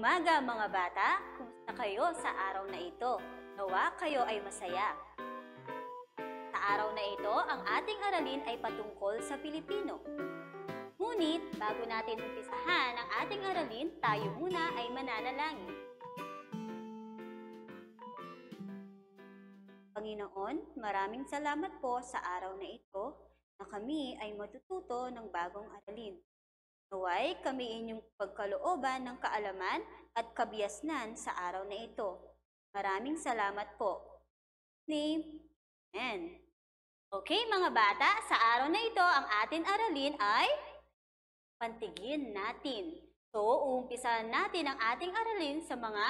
umaga mga bata! Kumusta kayo sa araw na ito? Nawa kayo ay masaya! Sa araw na ito, ang ating aralin ay patungkol sa Pilipino. Ngunit, bago natin umpisahan ang ating aralin, tayo muna ay mananalangin. Panginoon, maraming salamat po sa araw na ito na kami ay matututo ng bagong aralin. Naway kami inyong pagkalooban ng kaalaman at kabiyasnan sa araw na ito. Maraming salamat po. Name Amen. Okay mga bata, sa araw na ito ang atin aralin ay pantigin natin. So, uumpisahan natin ang ating aralin sa mga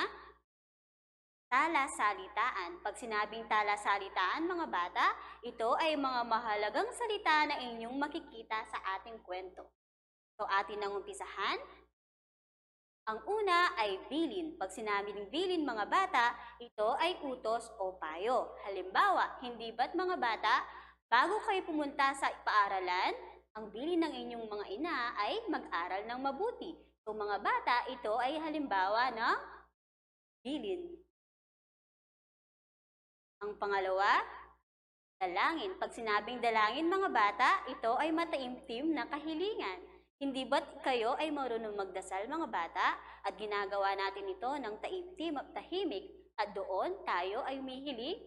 talasalitaan. Pag sinabing talasalitaan mga bata, ito ay mga mahalagang salita na inyong makikita sa ating kwento. So atin nang umpisahan. Ang una ay bilin. Pag sinabi sinabing bilin mga bata, ito ay utos o payo. Halimbawa, hindi ba't mga bata, bago kayo pumunta sa paaralan, ang bilin ng inyong mga ina ay mag-aral ng mabuti. So mga bata, ito ay halimbawa ng bilin. Ang pangalawa, dalangin. Pag sinabing dalangin mga bata, ito ay mataimtim na kahilingan. Hindi ba't kayo ay marunong magdasal mga bata? At ginagawa natin ito ng taimtim at tahimik at doon tayo ay humihiling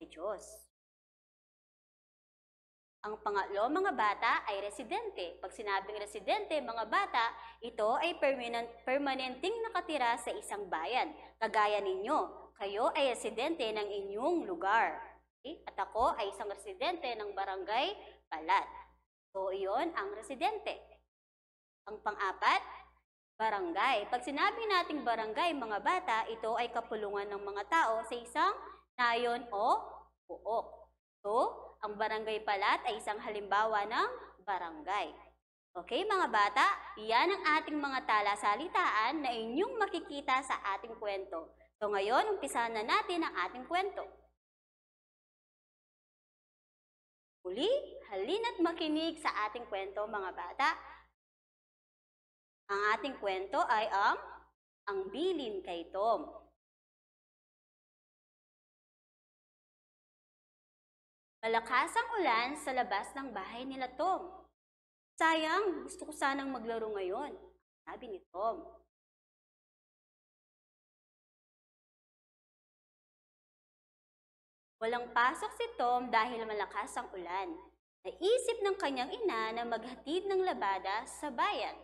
sa Diyos. Ang pangatlo mga bata ay residente. Pag sinabing residente mga bata, ito ay permanent, permanenting nakatira sa isang bayan. Kagaya ninyo, kayo ay residente ng inyong lugar. Okay? At ako ay isang residente ng barangay Palat. So, iyon ang residente. Ang pang-apat, barangay. Pag sinabi nating barangay, mga bata, ito ay kapulungan ng mga tao sa isang nayon o buok. So, ang barangay palat ay isang halimbawa ng barangay. Okay mga bata, yan ang ating mga talasalitaan na inyong makikita sa ating kwento. So ngayon, umpisa na natin ang ating kwento. Muli, halina't makinig sa ating kwento mga bata ang ating kwento ay ang Ang Bilin kay Tom. Malakas ang ulan sa labas ng bahay nila Tom. Sayang, gusto ko sanang maglaro ngayon, sabi ni Tom. Walang pasok si Tom dahil malakas ang ulan. Naisip ng kanyang ina na maghatid ng labada sa bayan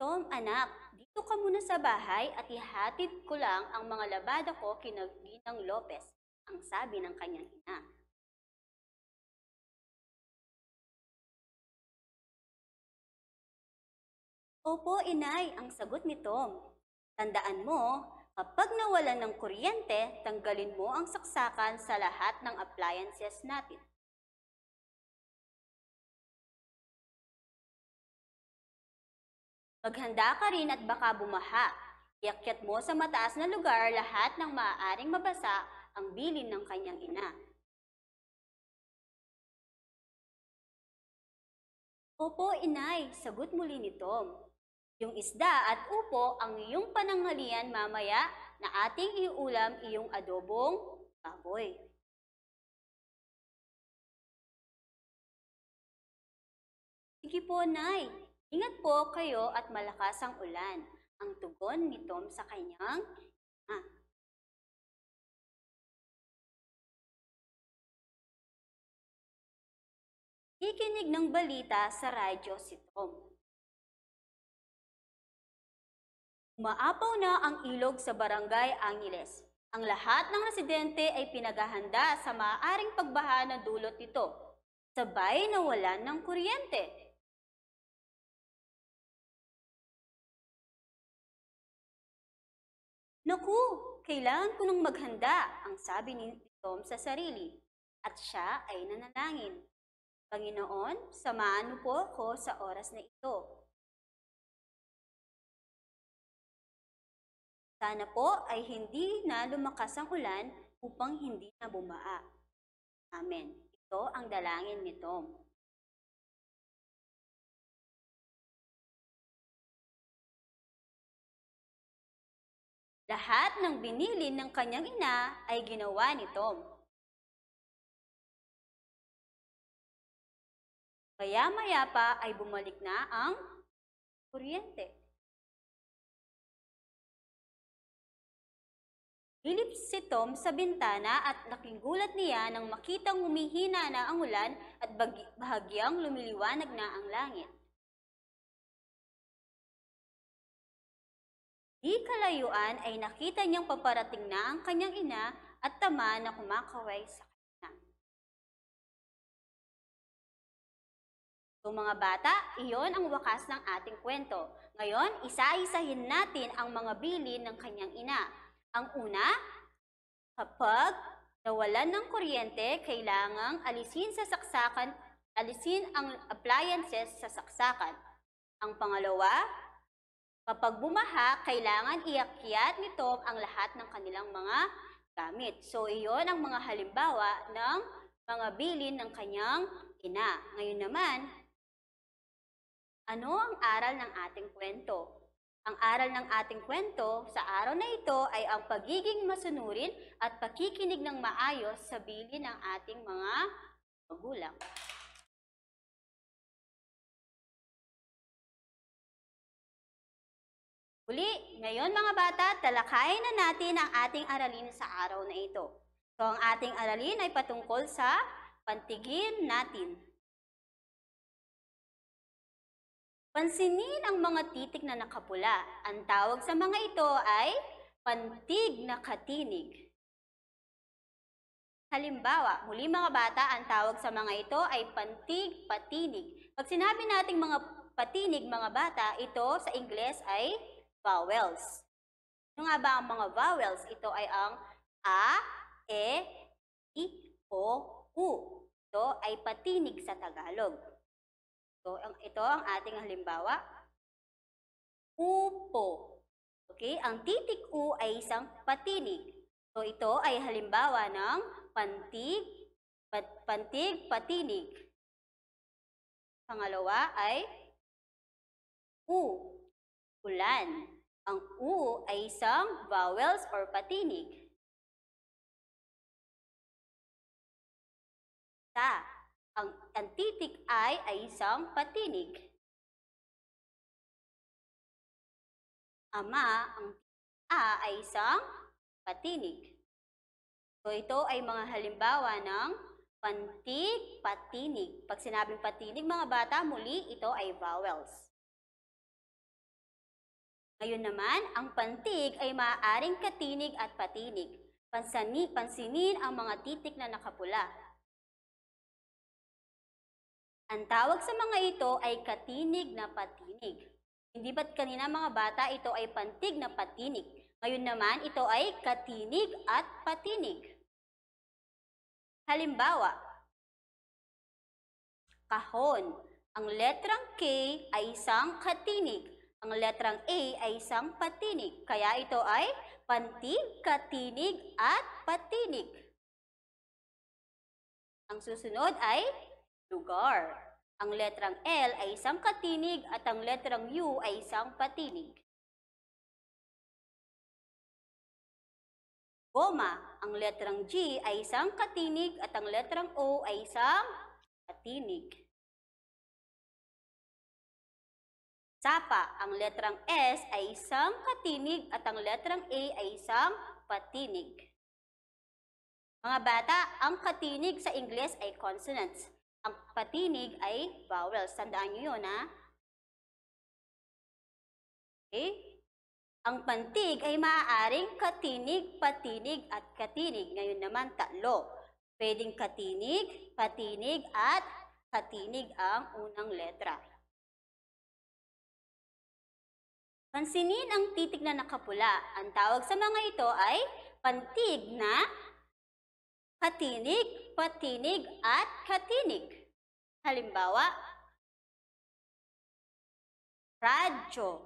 Tom, anak, dito ka muna sa bahay at ihatid ko lang ang mga labada ko kina Ginang Lopez, ang sabi ng kanyang ina. Opo, inay, ang sagot ni Tom. Tandaan mo, kapag nawalan ng kuryente, tanggalin mo ang saksakan sa lahat ng appliances natin. Maghanda ka rin at baka bumaha. Iakyat mo sa mataas na lugar lahat ng maaaring mabasa ang bilin ng kanyang ina. Opo, inay, sagot muli ni Tom. Yung isda at upo ang iyong pananghalian mamaya na ating iulam iyong adobong baboy. Sige po, Nay. Ingat po kayo at malakas ang ulan. Ang tugon ni Tom sa kanyang ah. Kikinig ng balita sa radyo si Tom. Umaapaw na ang ilog sa Barangay Angeles. Ang lahat ng residente ay pinaghahanda sa maaaring pagbaha na dulot nito, sabay na wala ng kuryente. Naku, kailangan ko nang maghanda, ang sabi ni Tom sa sarili. At siya ay nanalangin. Panginoon, samaan mo po ako sa oras na ito. Sana po ay hindi na lumakas ang ulan upang hindi na bumaa. Amen. Ito ang dalangin ni Tom. Lahat ng binili ng kanyang ina ay ginawa ni Tom. Kaya maya pa ay bumalik na ang kuryente. Hilip si Tom sa bintana at laking gulat niya nang makitang humihina na ang ulan at bahagyang lumiliwanag na ang langit. Di kalayuan ay nakita niyang paparating na ang kanyang ina at tama na kumakaway sa kanya. So mga bata, iyon ang wakas ng ating kwento. Ngayon, isa-isahin natin ang mga bilin ng kanyang ina. Ang una, kapag nawalan ng kuryente, kailangang alisin sa saksakan, alisin ang appliances sa saksakan. Ang pangalawa, Kapag bumaha, kailangan iakyat nito ang lahat ng kanilang mga gamit. So, iyon ang mga halimbawa ng mga bilin ng kanyang ina. Ngayon naman, ano ang aral ng ating kwento? Ang aral ng ating kwento sa araw na ito ay ang pagiging masunurin at pakikinig ng maayos sa bilin ng ating mga magulang. Uli, ngayon mga bata, talakayin na natin ang ating aralin sa araw na ito. So ang ating aralin ay patungkol sa pantigin natin. Pansinin ang mga titik na nakapula. Ang tawag sa mga ito ay pantig na katinig. Halimbawa, muli mga bata, ang tawag sa mga ito ay pantig patinig. Pag sinabi nating mga patinig mga bata, ito sa Ingles ay vowels. Ano nga ba ang mga vowels? Ito ay ang a, e, i, o, u. Ito ay patinig sa Tagalog. So, ito ang ating halimbawa. Upo. Okay? Ang titik U ay isang patinig. So, ito ay halimbawa ng pantig, pat, pantig, patinig. Pangalawa ay U ulan. Ang u ay isang vowels or patinig. Ta. Ang, antitik I ay isang patinig. Ama, ang a ay isang patinig. So ito ay mga halimbawa ng pantik, patinig. Pag sinabing patinig mga bata, muli ito ay vowels. Ngayon naman, ang pantig ay maaaring katinig at patinig. Pansani, pansinin ang mga titik na nakapula. Ang tawag sa mga ito ay katinig na patinig. Hindi ba't kanina mga bata ito ay pantig na patinig? Ngayon naman ito ay katinig at patinig. Halimbawa, kahon. Ang letrang K ay isang katinig. Ang letrang A ay isang patinig, kaya ito ay pantig, katinig at patinig. Ang susunod ay lugar. Ang letrang L ay isang katinig at ang letrang U ay isang patinig. Goma. Ang letrang G ay isang katinig at ang letrang O ay isang patinig. Sapa, ang letrang S ay isang katinig at ang letrang A ay isang patinig. Mga bata, ang katinig sa Ingles ay consonants. Ang patinig ay vowels. Tandaan nyo yun, ha? Okay? Ang pantig ay maaaring katinig, patinig at katinig. Ngayon naman tatlo. Pwedeng katinig, patinig at katinig ang unang letra. Pansinin ang titig na nakapula. Ang tawag sa mga ito ay pantig na patinig, patinig at katinig. Halimbawa, radyo.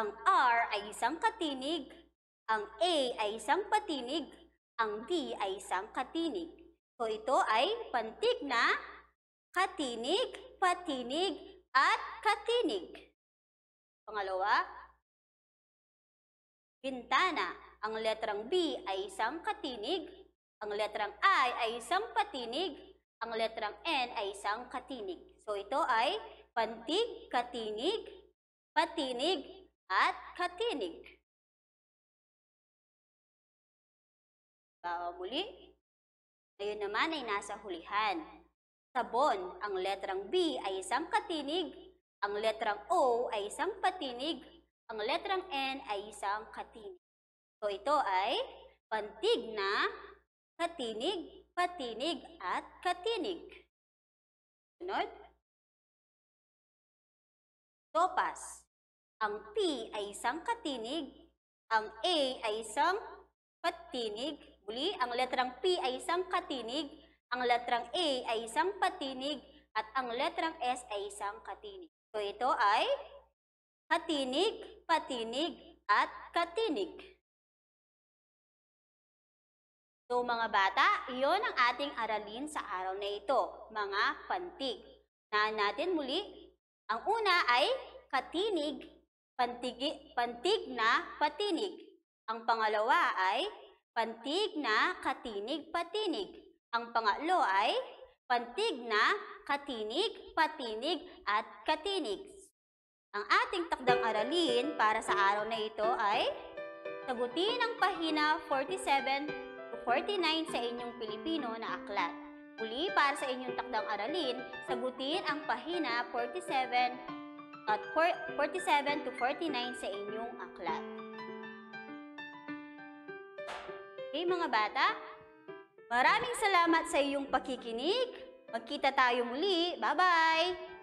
Ang R ay isang katinig, ang A ay isang patinig, ang D ay isang katinig. So ito ay pantig na katinig, patinig, at katinig. Pangalawa, Bintana. Ang letrang B ay isang katinig. Ang letrang I ay isang patinig. Ang letrang N ay isang katinig. So ito ay pantig, katinig, patinig, at katinig. Bawa muli. Ngayon naman ay nasa hulihan. Sabon, ang letrang B ay isang katinig, ang letrang O ay isang patinig, ang letrang N ay isang katinig. So ito ay pantig na katinig, patinig at katinig. Sunod. Topas. Ang P ay isang katinig, ang A ay isang patinig. Muli, ang letrang P ay isang katinig, ang letrang A ay isang patinig, at ang letrang S ay isang katinig. So ito ay katinig, patinig at katinig. So mga bata, iyon ang ating aralin sa araw na ito, mga pantig. Na natin muli, ang una ay katinig, pantig, pantig na patinig. Ang pangalawa ay pantig na katinig patinig. Ang pangatlo ay pantig na katinig, patinig at katinig. Ang ating takdang aralin para sa araw na ito ay sagutin ang pahina 47 to 49 sa inyong Pilipino na aklat. Uli, para sa inyong takdang aralin, sagutin ang pahina 47 at 47 to 49 sa inyong aklat. Okay mga bata, maraming salamat sa iyong pakikinig. Magkita tayo muli. Bye-bye!